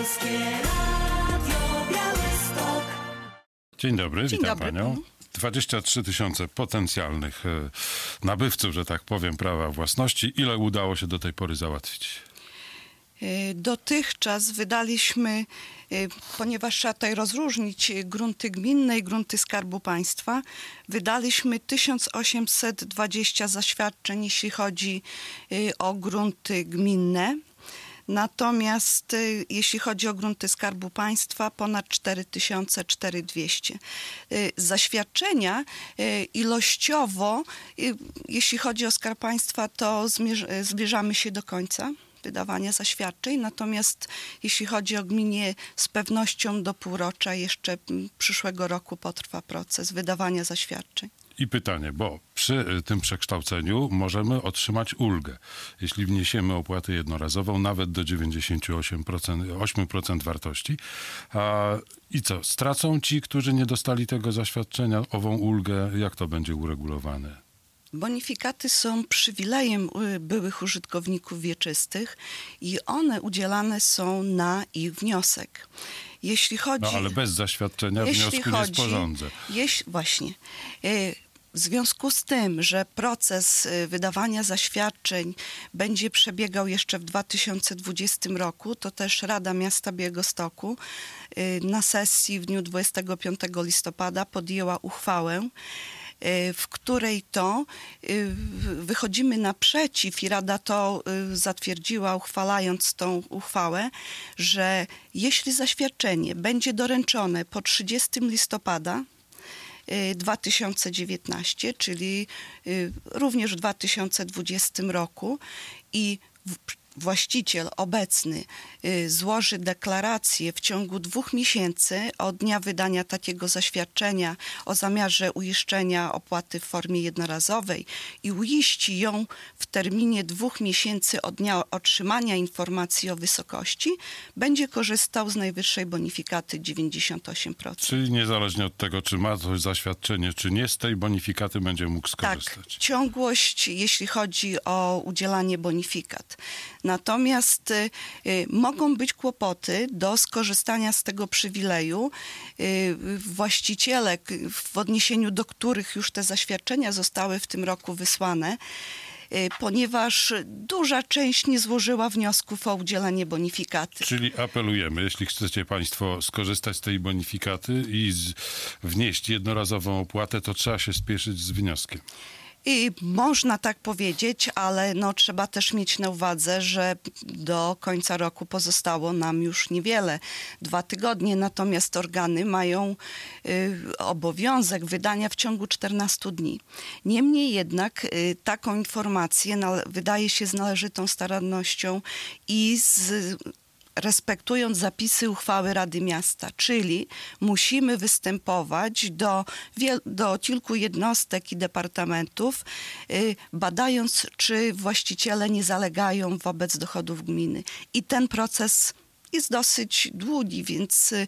Polskie Radio Białystok. Dzień dobry, Dzień witam dobry. panią. 23 tysiące potencjalnych e, nabywców, że tak powiem, prawa własności. Ile udało się do tej pory załatwić? E, dotychczas wydaliśmy, e, ponieważ trzeba tutaj rozróżnić grunty gminne i grunty Skarbu Państwa, wydaliśmy 1820 zaświadczeń, jeśli chodzi o grunty gminne. Natomiast y, jeśli chodzi o grunty Skarbu Państwa, ponad 4400. Y, zaświadczenia y, ilościowo, jeśli chodzi o Skarb Państwa, to zbliżamy się do końca wydawania zaświadczeń, natomiast jeśli chodzi o gminie, z pewnością do półrocza jeszcze przyszłego roku potrwa proces wydawania zaświadczeń. I pytanie, bo przy y, tym przekształceniu możemy otrzymać ulgę. Jeśli wniesiemy opłatę jednorazową, nawet do 98% 8% wartości. A, I co? Stracą ci, którzy nie dostali tego zaświadczenia, ową ulgę? Jak to będzie uregulowane? Bonifikaty są przywilejem y, byłych użytkowników wieczystych i one udzielane są na ich wniosek. Jeśli no, chodzi. No ale bez zaświadczenia wniosku chodzi, nie sporządzę. Jeśli, właśnie. Y, w związku z tym, że proces y, wydawania zaświadczeń będzie przebiegał jeszcze w 2020 roku, to też Rada Miasta Białegostoku y, na sesji w dniu 25 listopada podjęła uchwałę, y, w której to wychodzimy naprzeciw i Rada to zatwierdziła, uchwalając tą uchwałę, że jeśli zaświadczenie będzie doręczone po 30 listopada 2019, y, czyli y, również w 2020 roku i w właściciel obecny y, złoży deklarację w ciągu dwóch miesięcy od dnia wydania takiego zaświadczenia o zamiarze uiszczenia opłaty w formie jednorazowej i uiści ją w terminie dwóch miesięcy od dnia otrzymania informacji o wysokości, będzie korzystał z najwyższej bonifikaty 98%. Czyli niezależnie od tego, czy ma coś zaświadczenie, czy nie, z tej bonifikaty będzie mógł skorzystać. Tak, ciągłość, jeśli chodzi o udzielanie bonifikat. Natomiast y, y, mogą być kłopoty do skorzystania z tego przywileju. Y, właściciele, w odniesieniu do których już te zaświadczenia zostały w tym roku wysłane, ponieważ duża część nie złożyła wniosków o udzielenie bonifikaty. Czyli apelujemy, jeśli chcecie Państwo skorzystać z tej bonifikaty i wnieść jednorazową opłatę, to trzeba się spieszyć z wnioskiem. I można tak powiedzieć, ale no, trzeba też mieć na uwadze, że do końca roku pozostało nam już niewiele, dwa tygodnie, natomiast organy mają y, obowiązek wydania w ciągu 14 dni. Niemniej jednak y, taką informację na, wydaje się z należytą starannością i z respektując zapisy uchwały Rady Miasta, czyli musimy występować do, do kilku jednostek i departamentów, y, badając, czy właściciele nie zalegają wobec dochodów gminy. I ten proces jest dosyć długi, więc y,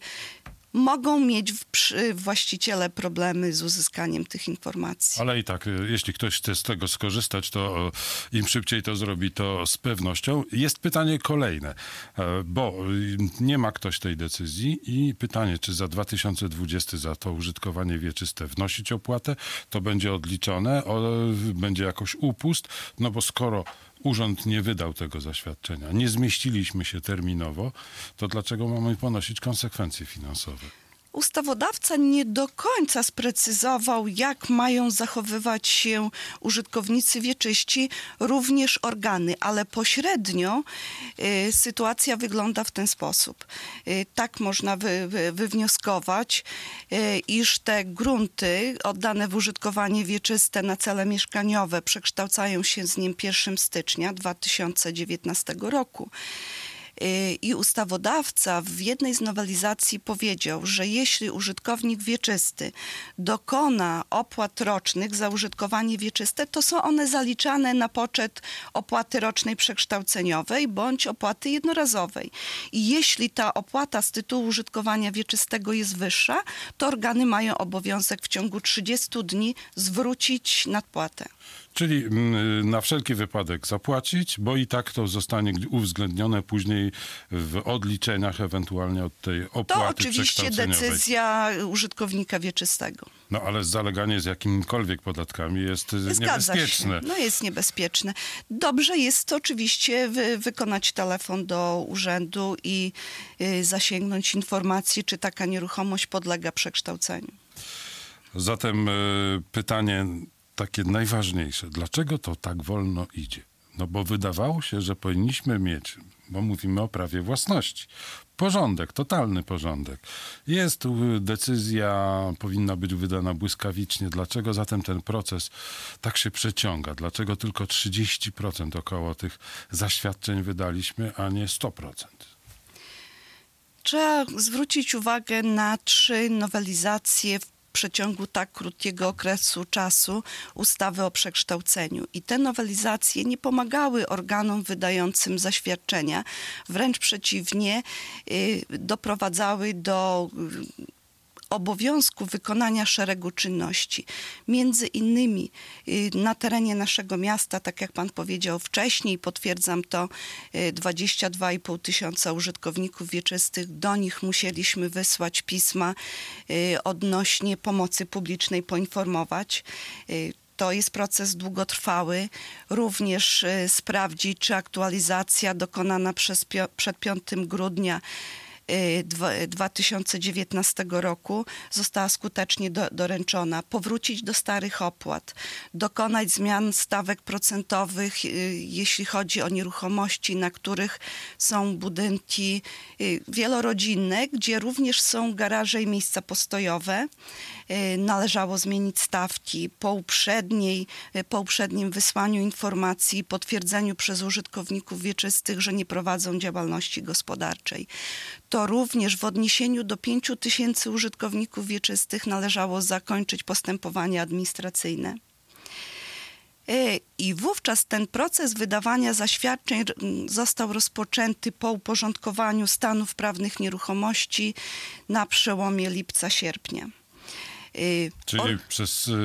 mogą mieć właściciele problemy z uzyskaniem tych informacji. Ale i tak, y, jeśli ktoś chce z tego skorzystać, to im szybciej to zrobi, to z pewnością. Jest pytanie kolejne, e, bo y, nie ma ktoś tej decyzji i pytanie, czy za 2020 za to użytkowanie wieczyste wnosić opłatę, to będzie odliczone, y, będzie jakoś upust, no bo skoro urząd nie wydał tego zaświadczenia, nie zmieściliśmy się terminowo, to dlaczego mamy ponosić konsekwencje finansowe? ustawodawca nie do końca sprecyzował, jak mają zachowywać się użytkownicy wieczyści, również organy, ale pośrednio y, sytuacja wygląda w ten sposób. Y, tak można wy, wy, wywnioskować, y, iż te grunty oddane w użytkowanie wieczyste na cele mieszkaniowe przekształcają się z nim 1 stycznia 2019 roku. Y, i ustawodawca w jednej z nowelizacji powiedział, że jeśli użytkownik wieczysty dokona opłat rocznych za użytkowanie wieczyste, to są one zaliczane na poczet opłaty rocznej przekształceniowej bądź opłaty jednorazowej. I jeśli ta opłata z tytułu użytkowania wieczystego jest wyższa, to organy mają obowiązek w ciągu 30 dni zwrócić nadpłatę. Czyli mm, y, na wszelki wypadek zapłacić, bo i tak to zostanie uwzględnione później w odliczeniach ewentualnie od tej opłaty To oczywiście decyzja użytkownika wieczystego. No ale zaleganie z jakimikolwiek podatkami jest y, Zgadza niebezpieczne. Się. No jest niebezpieczne. Dobrze jest oczywiście wy wykonać telefon do urzędu i y, zasięgnąć informacji, czy taka nieruchomość podlega przekształceniu. Zatem y, pytanie takie najważniejsze. Dlaczego to tak wolno idzie? No bo wydawało się, że powinniśmy mieć, bo mówimy o prawie własności, porządek, totalny porządek. Jest y, decyzja, powinna być wydana błyskawicznie. Dlaczego zatem ten proces tak się przeciąga? Dlaczego tylko 30% około tych zaświadczeń wydaliśmy, a nie 100%? Trzeba zwrócić uwagę na trzy nowelizacje w przeciągu tak krótkiego okresu czasu ustawy o przekształceniu. I te nowelizacje nie pomagały organom wydającym zaświadczenia, wręcz przeciwnie, y, doprowadzały do obowiązku wykonania szeregu czynności. Między innymi y, na terenie naszego miasta, tak jak pan powiedział wcześniej, potwierdzam to, 22,5 y, tysiąca użytkowników wieczystych, do nich musieliśmy wysłać pisma y, odnośnie pomocy publicznej, poinformować. To jest proces długotrwały. Również sprawdzić, czy aktualizacja dokonana przez, przed 5 grudnia 2019 y, y, roku została skutecznie do, doręczona. Powrócić do starych opłat, dokonać zmian stawek procentowych, y, jeśli chodzi o nieruchomości, na których są budynki wielorodzinne, gdzie również są garaże i miejsca postojowe. Należało zmienić stawki. Po, uprzedniej, po uprzednim wysłaniu informacji potwierdzeniu przez użytkowników wieczystych, że nie prowadzą działalności gospodarczej to również w odniesieniu do 5 tysięcy użytkowników wieczystych należało zakończyć postępowanie administracyjne. E, I wówczas ten proces wydawania zaświadczeń został rozpoczęty po uporządkowaniu stanów prawnych nieruchomości na przełomie lipca-sierpnia. Y, Czyli przez y,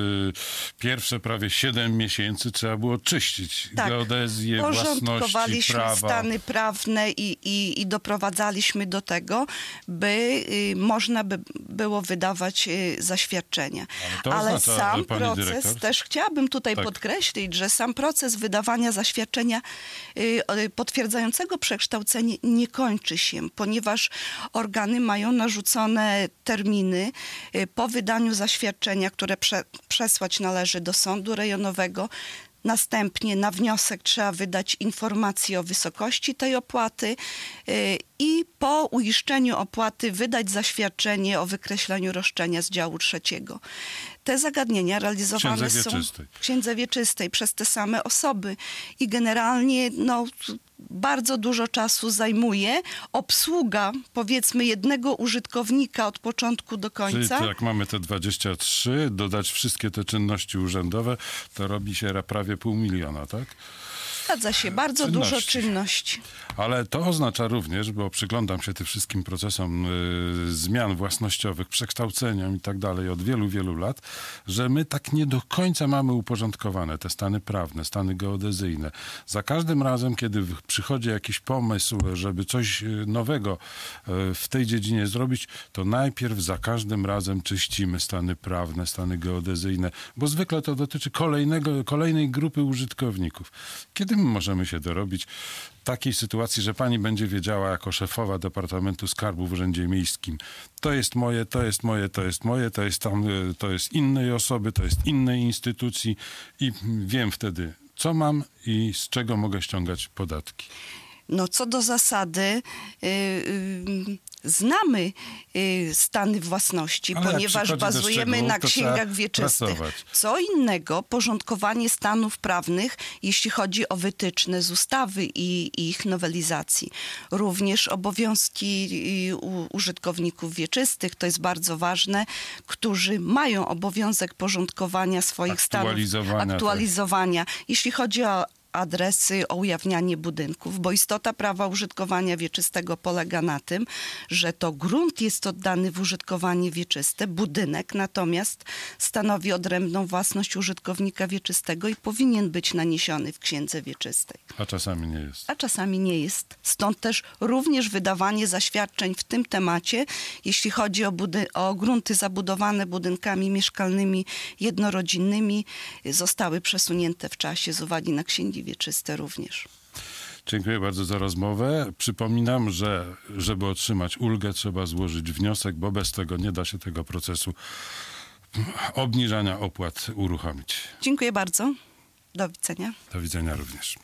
pierwsze prawie 7 miesięcy trzeba było czyścić tak. geodezję, własności, prawa. stany prawne i, i, i, doprowadzaliśmy do tego, by y, można by było wydawać y, zaświadczenia. Ale, Ale oznacza, sam proces, dyrektor? też chciałabym tutaj tak. podkreślić, że sam proces wydawania zaświadczenia y, y, potwierdzającego przekształcenie nie kończy się, ponieważ organy mają narzucone terminy po wydaniu zaświadczenia, które prze, przesłać należy do sądu rejonowego. Następnie na wniosek trzeba wydać informację o wysokości tej opłaty y, i po uiszczeniu opłaty wydać zaświadczenie o wykreśleniu roszczenia z działu trzeciego. Te zagadnienia realizowane są w księdze wieczystej przez te same osoby i generalnie no, bardzo dużo czasu zajmuje obsługa, powiedzmy, jednego użytkownika od początku do końca. Czyli jak mamy te 23, dodać wszystkie te czynności urzędowe, to robi się prawie pół miliona, tak? Zgadza się, bardzo czynności. dużo czynności. Ale to oznacza również, bo przyglądam się tym wszystkim procesom y, zmian własnościowych, przekształceniom i tak dalej od wielu, wielu lat, że my tak nie do końca mamy uporządkowane te stany prawne, stany geodezyjne. Za każdym razem, kiedy przychodzi jakiś pomysł, żeby coś y, nowego y, w tej dziedzinie zrobić, to najpierw za każdym razem czyścimy stany prawne, stany geodezyjne, bo zwykle to dotyczy kolejnego, kolejnej grupy użytkowników. Kiedy możemy się dorobić takiej sytuacji, że pani będzie wiedziała jako szefowa Departamentu Skarbu w Urzędzie Miejskim. To jest moje, to jest moje, to jest moje, to jest tam, y, to jest innej osoby, to jest innej instytucji i wiem wtedy, co mam i z czego mogę ściągać podatki. No, co do zasady, y, y, znamy y, stany własności, Ale ponieważ bazujemy na księgach wieczystych. Pracować. Co innego porządkowanie stanów prawnych, jeśli chodzi o wytyczne z ustawy i, ich nowelizacji. Również obowiązki użytkowników wieczystych, to jest bardzo ważne, którzy mają obowiązek porządkowania swoich stanów, tak. aktualizowania. Jeśli chodzi o adresy, o ujawnianie budynków, bo istota prawa użytkowania wieczystego polega na tym, że to grunt jest oddany w użytkowanie wieczyste, budynek natomiast stanowi odrębną własność użytkownika wieczystego i powinien być naniesiony w księdze wieczystej. A czasami nie jest. A czasami nie jest. Stąd też również wydawanie zaświadczeń w tym temacie, jeśli chodzi o, o grunty zabudowane budynkami mieszkalnymi jednorodzinnymi, zostały przesunięte w czasie z uwagi na księgi wieczyste również. Dziękuję bardzo za rozmowę. Przypominam, że żeby otrzymać ulgę, trzeba złożyć wniosek, bo bez tego nie da się tego procesu obniżania opłat uruchomić. Dziękuję bardzo. Do widzenia. Do widzenia również.